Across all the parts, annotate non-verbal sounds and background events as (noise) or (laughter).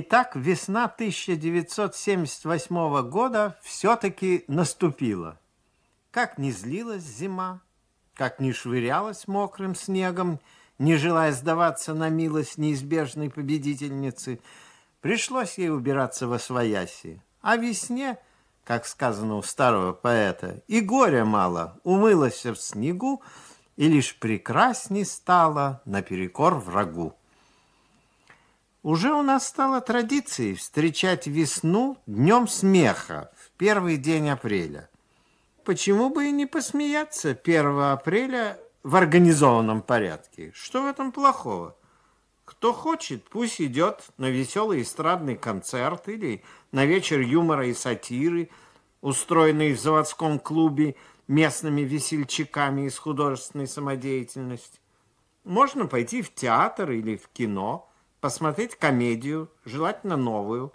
Итак, весна 1978 года все-таки наступила. Как не злилась зима, как не швырялась мокрым снегом, не желая сдаваться на милость неизбежной победительницы, пришлось ей убираться во свояси. А весне, как сказано у старого поэта, и горя мало, умылась в снегу, и лишь прекрасней стала наперекор врагу. Уже у нас стало традицией встречать весну днем смеха в первый день апреля. Почему бы и не посмеяться 1 апреля в организованном порядке? Что в этом плохого? Кто хочет, пусть идет на веселый эстрадный концерт или на вечер юмора и сатиры, устроенный в заводском клубе местными весельчаками из художественной самодеятельности. Можно пойти в театр или в кино – посмотреть комедию, желательно новую.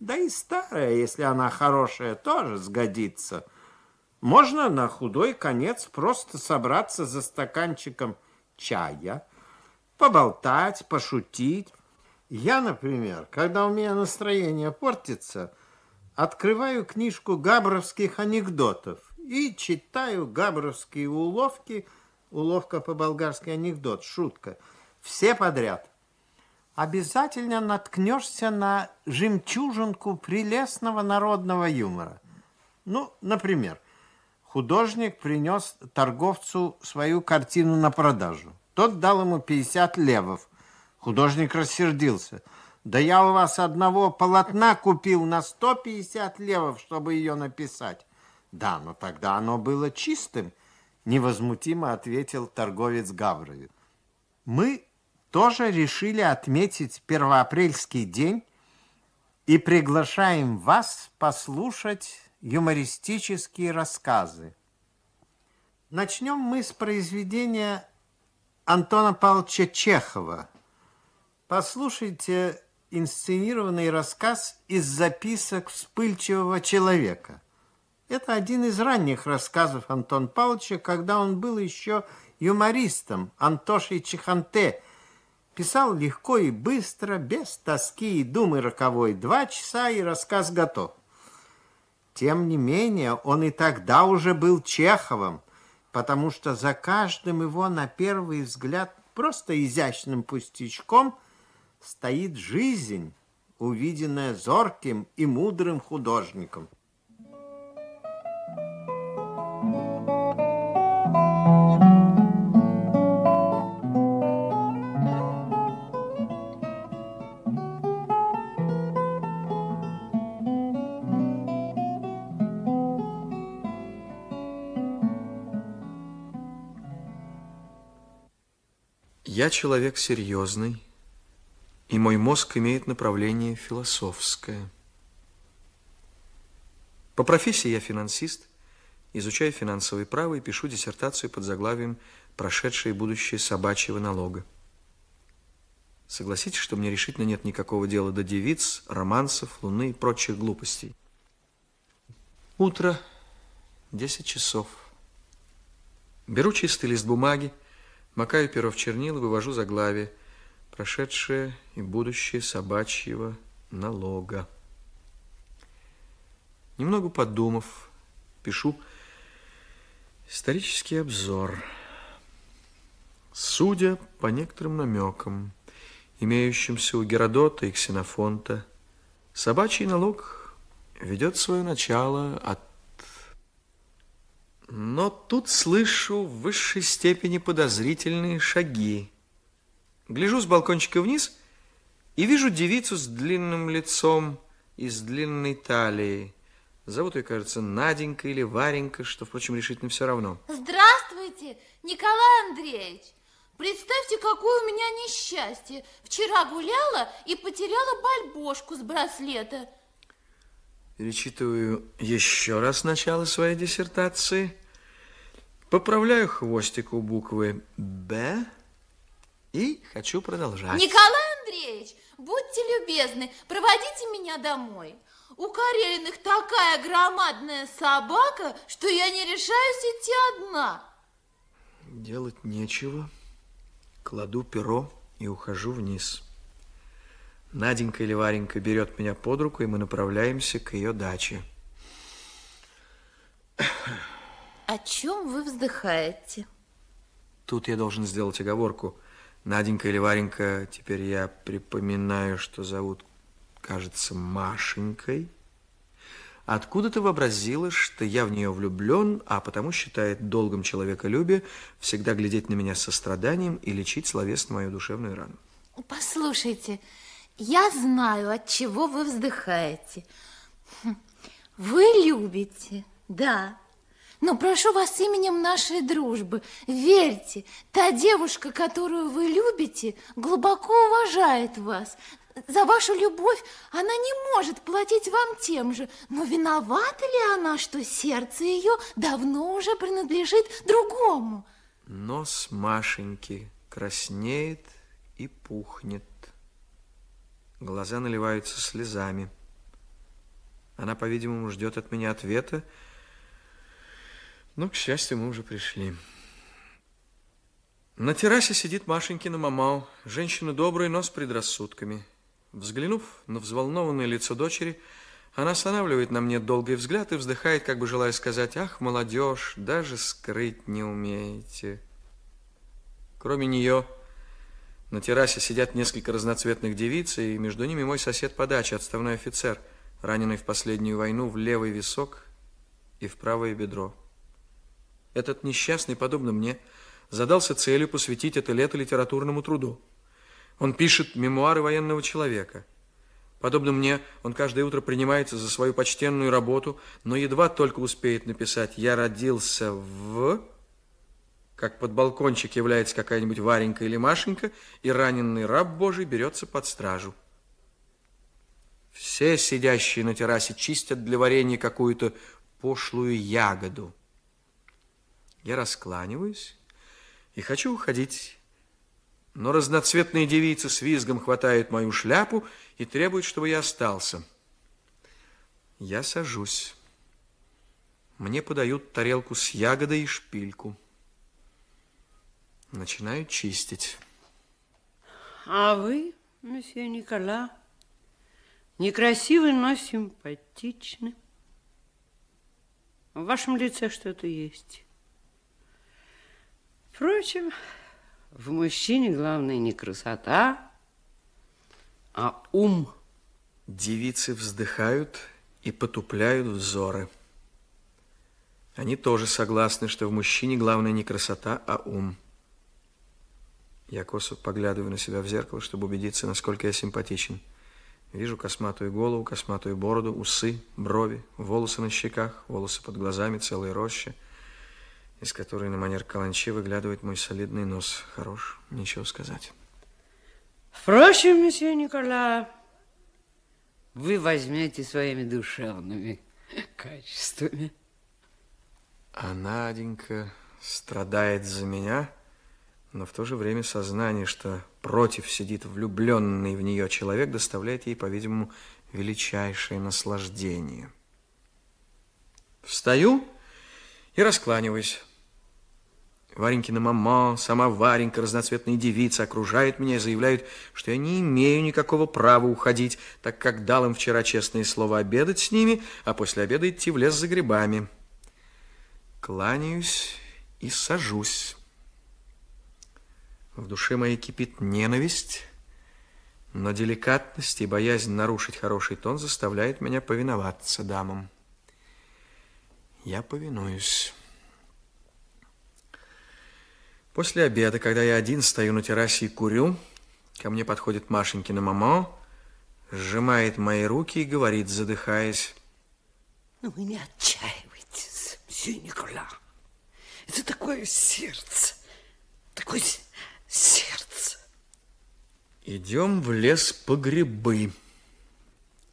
Да и старая, если она хорошая, тоже сгодится. Можно на худой конец просто собраться за стаканчиком чая, поболтать, пошутить. Я, например, когда у меня настроение портится, открываю книжку габровских анекдотов и читаю габровские уловки, уловка по-болгарски анекдот, шутка, все подряд – обязательно наткнешься на жемчужинку прелестного народного юмора. Ну, например, художник принес торговцу свою картину на продажу. Тот дал ему 50 левов. Художник рассердился. «Да я у вас одного полотна купил на 150 левов, чтобы ее написать». «Да, но тогда оно было чистым», — невозмутимо ответил торговец Гавровин. «Мы тоже решили отметить первоапрельский день и приглашаем вас послушать юмористические рассказы. Начнем мы с произведения Антона Павловича Чехова. Послушайте инсценированный рассказ из записок вспыльчивого человека. Это один из ранних рассказов Антона Павловича, когда он был еще юмористом Антошей Чеханте – Писал легко и быстро, без тоски и думы роковой. Два часа и рассказ готов. Тем не менее, он и тогда уже был Чеховым, потому что за каждым его, на первый взгляд, просто изящным пустячком стоит жизнь, увиденная зорким и мудрым художником. Я человек серьезный, и мой мозг имеет направление философское. По профессии я финансист, изучаю финансовые права и пишу диссертацию под заглавием «Прошедшее и будущее собачьего налога». Согласитесь, что мне решительно нет никакого дела до девиц, романсов, луны и прочих глупостей. Утро, 10 часов. Беру чистый лист бумаги, Макаю перо в чернила, вывожу заглавие «Прошедшее и будущее собачьего налога». Немного подумав, пишу исторический обзор. Судя по некоторым намекам, имеющимся у Геродота и Ксенофонта, собачий налог ведет свое начало от но тут слышу в высшей степени подозрительные шаги. Гляжу с балкончика вниз и вижу девицу с длинным лицом и с длинной талией. Зовут ее, кажется, Наденька или Варенька, что, впрочем, решительно все равно. Здравствуйте, Николай Андреевич. Представьте, какое у меня несчастье. Вчера гуляла и потеряла бальбошку с браслета. Перечитываю еще раз начало своей диссертации. Поправляю хвостик у буквы «Б» и хочу продолжать. Николай Андреевич, будьте любезны, проводите меня домой. У Карелиных такая громадная собака, что я не решаюсь идти одна. Делать нечего. Кладу перо и ухожу вниз. Наденька или Варенька берет меня под руку, и мы направляемся к ее даче. О чем вы вздыхаете? Тут я должен сделать оговорку. Наденька или Варенька, теперь я припоминаю, что зовут, кажется, Машенькой. откуда ты вообразила, что я в нее влюблен, а потому считает долгом человеколюбия всегда глядеть на меня с состраданием и лечить словесно мою душевную рану. Послушайте, я знаю, от чего вы вздыхаете. Хм, вы любите, да. Но прошу вас именем нашей дружбы, верьте, та девушка, которую вы любите, глубоко уважает вас. За вашу любовь она не может платить вам тем же, но виновата ли она, что сердце ее давно уже принадлежит другому? Нос Машеньки краснеет и пухнет. Глаза наливаются слезами. Она, по-видимому, ждет от меня ответа. Но, к счастью, мы уже пришли. На террасе сидит Машенькина мамау, женщина добрая, но с предрассудками. Взглянув на взволнованное лицо дочери, она останавливает на мне долгий взгляд и вздыхает, как бы желая сказать, «Ах, молодежь, даже скрыть не умеете». Кроме нее... На террасе сидят несколько разноцветных девиц, и между ними мой сосед по даче, отставной офицер, раненый в последнюю войну в левый висок и в правое бедро. Этот несчастный, подобно мне, задался целью посвятить это лето литературному труду. Он пишет мемуары военного человека. Подобно мне, он каждое утро принимается за свою почтенную работу, но едва только успеет написать «Я родился в...» как под балкончик является какая-нибудь Варенька или Машенька, и раненый раб Божий берется под стражу. Все сидящие на террасе чистят для варенья какую-то пошлую ягоду. Я раскланиваюсь и хочу уходить, но разноцветные девицы с визгом хватают мою шляпу и требуют, чтобы я остался. Я сажусь. Мне подают тарелку с ягодой и шпильку. Начинаю чистить. А вы, месье Никола, некрасивый, но симпатичный. В вашем лице что-то есть. Впрочем, в мужчине главное не красота, а ум. Девицы вздыхают и потупляют взоры. Они тоже согласны, что в мужчине главное не красота, а ум. Я косо поглядываю на себя в зеркало, чтобы убедиться, насколько я симпатичен. Вижу косматую голову, косматую бороду, усы, брови, волосы на щеках, волосы под глазами, целые рощи, из которой на манер каланчи выглядывает мой солидный нос. Хорош, ничего сказать. Впрочем, месье Никола, вы возьмете своими душевными (laughs) качествами. А Наденька страдает за меня – но в то же время сознание, что против сидит влюбленный в нее человек, доставляет ей, по-видимому, величайшее наслаждение. Встаю и раскланиваюсь. Варенькина мама, сама Варенька, разноцветные девицы окружает меня и заявляют, что я не имею никакого права уходить, так как дал им вчера честное слово обедать с ними, а после обеда идти в лес за грибами. Кланяюсь и сажусь. В душе моей кипит ненависть, но деликатность и боязнь нарушить хороший тон заставляет меня повиноваться дамам. Я повинуюсь. После обеда, когда я один стою на террасе и курю, ко мне подходит Машенькина мама, сжимает мои руки и говорит, задыхаясь. Ну, вы не отчаивайтесь, мсье Никола. Это такое сердце, такой Идем в лес по грибы.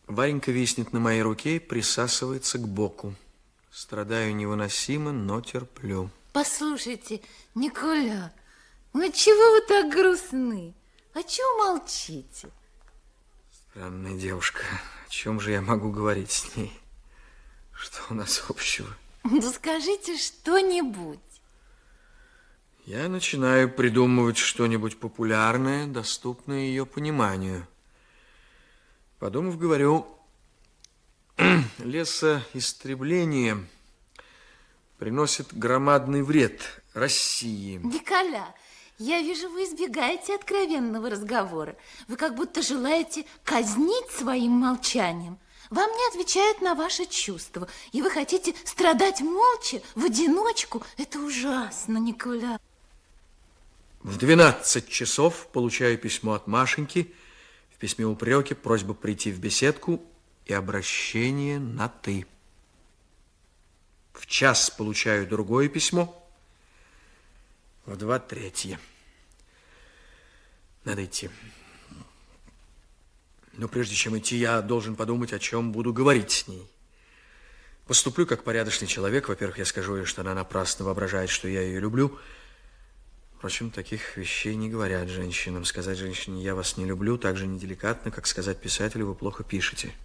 Варенька виснет на моей руке и присасывается к боку. Страдаю невыносимо, но терплю. Послушайте, Николя, ну чего вы так грустны? О чем молчите? Странная девушка. О чем же я могу говорить с ней? Что у нас общего? Ну скажите что-нибудь. Я начинаю придумывать что-нибудь популярное, доступное ее пониманию. Подумав, говорю, лесоистребление приносит громадный вред России. Николя, я вижу, вы избегаете откровенного разговора. Вы как будто желаете казнить своим молчанием. Вам не отвечают на ваши чувства, и вы хотите страдать молча, в одиночку. Это ужасно, Николя. В 12 часов получаю письмо от Машеньки. В письме упреки, просьба прийти в беседку и обращение на «ты». В час получаю другое письмо. В два третье. Надо идти. Но прежде чем идти, я должен подумать, о чем буду говорить с ней. Поступлю как порядочный человек. Во-первых, я скажу ей, что она напрасно воображает, что я ее люблю. Впрочем, таких вещей не говорят женщинам. Сказать женщине «я вас не люблю» так же неделикатно, как сказать писателю «вы плохо пишете».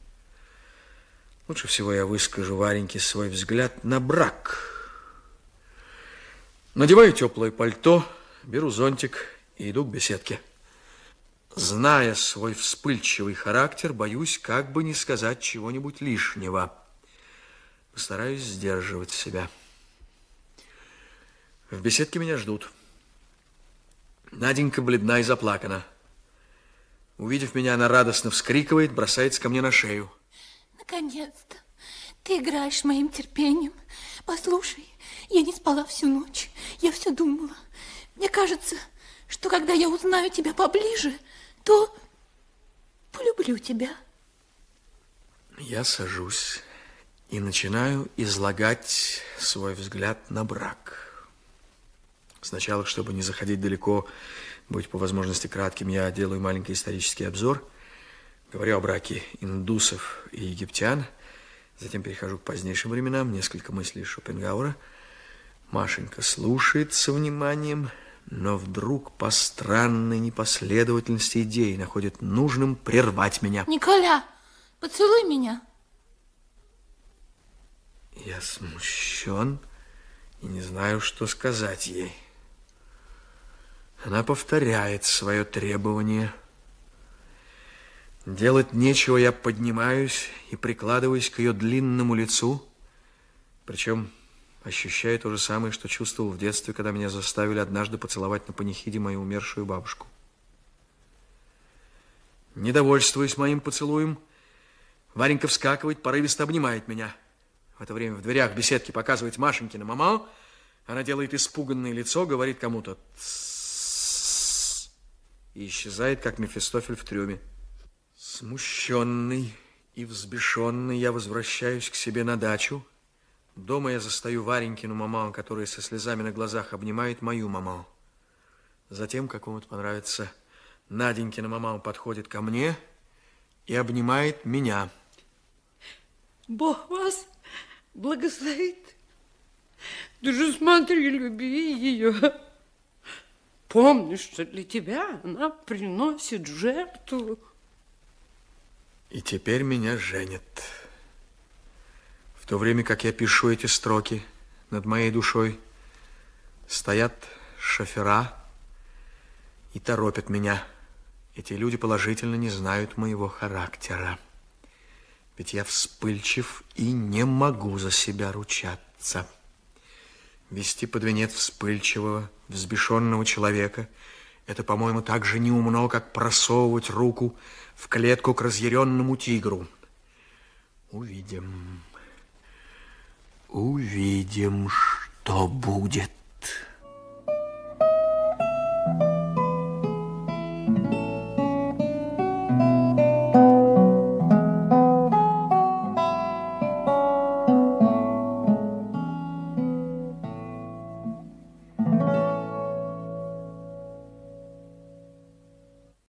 Лучше всего я выскажу Вареньке свой взгляд на брак. Надеваю теплое пальто, беру зонтик и иду к беседке. Зная свой вспыльчивый характер, боюсь как бы не сказать чего-нибудь лишнего. Постараюсь сдерживать себя. В беседке меня ждут. Наденька бледна и заплакана. Увидев меня, она радостно вскрикивает, бросается ко мне на шею. Наконец-то! Ты играешь моим терпением. Послушай, я не спала всю ночь. Я все думала. Мне кажется, что когда я узнаю тебя поближе, то полюблю тебя. Я сажусь и начинаю излагать свой взгляд на брак. Сначала, чтобы не заходить далеко, быть по возможности кратким, я делаю маленький исторический обзор. Говорю о браке индусов и египтян. Затем перехожу к позднейшим временам, несколько мыслей Шопенгауэра. Машенька слушает со вниманием, но вдруг по странной непоследовательности идей находит нужным прервать меня. Николя, поцелуй меня. Я смущен и не знаю, что сказать ей. Она повторяет свое требование. Делать нечего, я поднимаюсь и прикладываюсь к ее длинному лицу, причем ощущаю то же самое, что чувствовал в детстве, когда меня заставили однажды поцеловать на панихиде мою умершую бабушку. Недовольствуясь моим поцелуем. Варенька вскакивает, порывисто обнимает меня. В это время в дверях беседки показывает на мама. Она делает испуганное лицо, говорит кому-то «Тссс» и исчезает, как Мефистофель в трюме. Смущенный и взбешенный я возвращаюсь к себе на дачу. Дома я застаю Варенькину маму, которая со слезами на глазах обнимает мою маму. Затем, как вам это понравится, Наденькина мама подходит ко мне и обнимает меня. Бог вас благословит. Ты же смотри, люби ее. Помнишь, что для тебя она приносит жертву. И теперь меня женят. В то время, как я пишу эти строки, над моей душой стоят шофера и торопят меня. Эти люди положительно не знают моего характера. Ведь я вспыльчив и не могу за себя ручаться. Вести под венец вспыльчивого, взбешенного человека – это, по-моему, так же неумно, как просовывать руку в клетку к разъяренному тигру. Увидим, увидим, что будет.